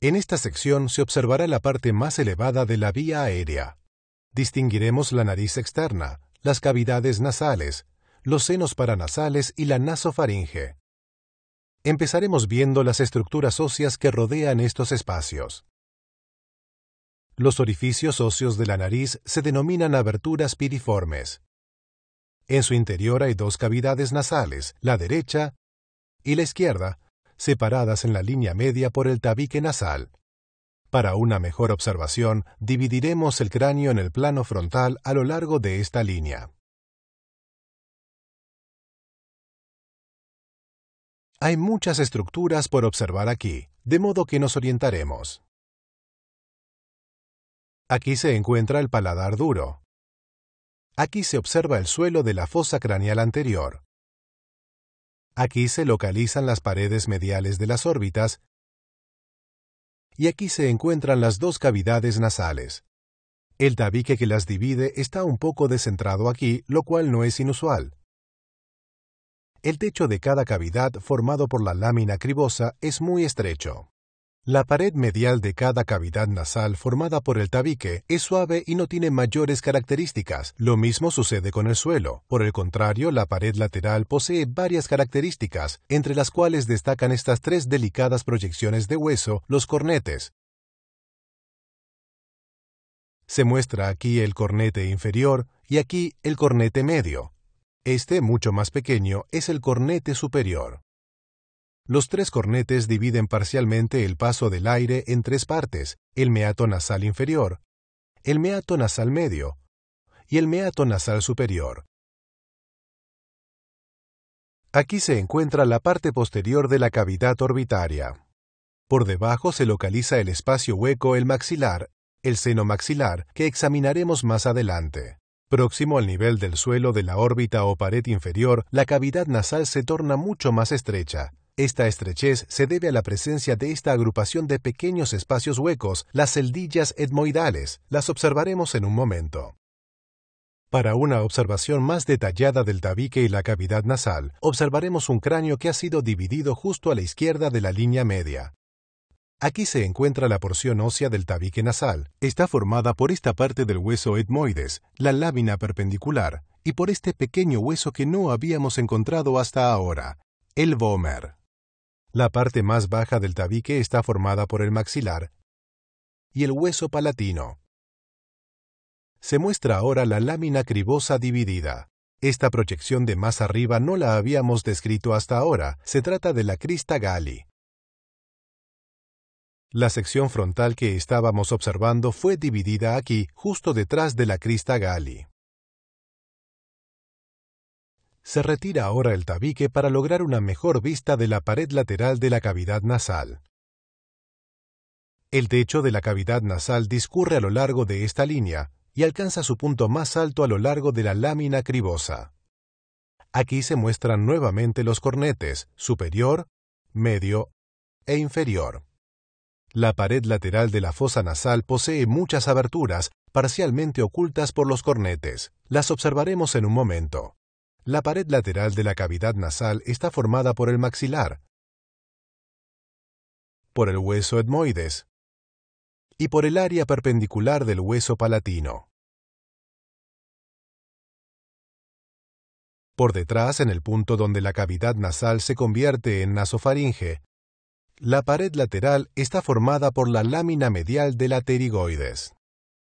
En esta sección se observará la parte más elevada de la vía aérea. Distinguiremos la nariz externa, las cavidades nasales, los senos paranasales y la nasofaringe. Empezaremos viendo las estructuras óseas que rodean estos espacios. Los orificios óseos de la nariz se denominan aberturas piriformes. En su interior hay dos cavidades nasales, la derecha y la izquierda, separadas en la línea media por el tabique nasal. Para una mejor observación, dividiremos el cráneo en el plano frontal a lo largo de esta línea. Hay muchas estructuras por observar aquí, de modo que nos orientaremos. Aquí se encuentra el paladar duro. Aquí se observa el suelo de la fosa craneal anterior, Aquí se localizan las paredes mediales de las órbitas y aquí se encuentran las dos cavidades nasales. El tabique que las divide está un poco descentrado aquí, lo cual no es inusual. El techo de cada cavidad formado por la lámina cribosa es muy estrecho. La pared medial de cada cavidad nasal formada por el tabique es suave y no tiene mayores características. Lo mismo sucede con el suelo. Por el contrario, la pared lateral posee varias características, entre las cuales destacan estas tres delicadas proyecciones de hueso, los cornetes. Se muestra aquí el cornete inferior y aquí el cornete medio. Este, mucho más pequeño, es el cornete superior. Los tres cornetes dividen parcialmente el paso del aire en tres partes, el meato nasal inferior, el meato nasal medio y el meato nasal superior. Aquí se encuentra la parte posterior de la cavidad orbitaria. Por debajo se localiza el espacio hueco el maxilar, el seno maxilar, que examinaremos más adelante. Próximo al nivel del suelo de la órbita o pared inferior, la cavidad nasal se torna mucho más estrecha, esta estrechez se debe a la presencia de esta agrupación de pequeños espacios huecos, las celdillas etmoidales. Las observaremos en un momento. Para una observación más detallada del tabique y la cavidad nasal, observaremos un cráneo que ha sido dividido justo a la izquierda de la línea media. Aquí se encuentra la porción ósea del tabique nasal. Está formada por esta parte del hueso etmoides, la lámina perpendicular, y por este pequeño hueso que no habíamos encontrado hasta ahora, el vomer. La parte más baja del tabique está formada por el maxilar y el hueso palatino. Se muestra ahora la lámina cribosa dividida. Esta proyección de más arriba no la habíamos descrito hasta ahora, se trata de la crista gali. La sección frontal que estábamos observando fue dividida aquí, justo detrás de la crista gali se retira ahora el tabique para lograr una mejor vista de la pared lateral de la cavidad nasal. El techo de la cavidad nasal discurre a lo largo de esta línea y alcanza su punto más alto a lo largo de la lámina cribosa. Aquí se muestran nuevamente los cornetes superior, medio e inferior. La pared lateral de la fosa nasal posee muchas aberturas parcialmente ocultas por los cornetes. Las observaremos en un momento. La pared lateral de la cavidad nasal está formada por el maxilar, por el hueso etmoides y por el área perpendicular del hueso palatino. Por detrás, en el punto donde la cavidad nasal se convierte en nasofaringe, la pared lateral está formada por la lámina medial de la pterigoides.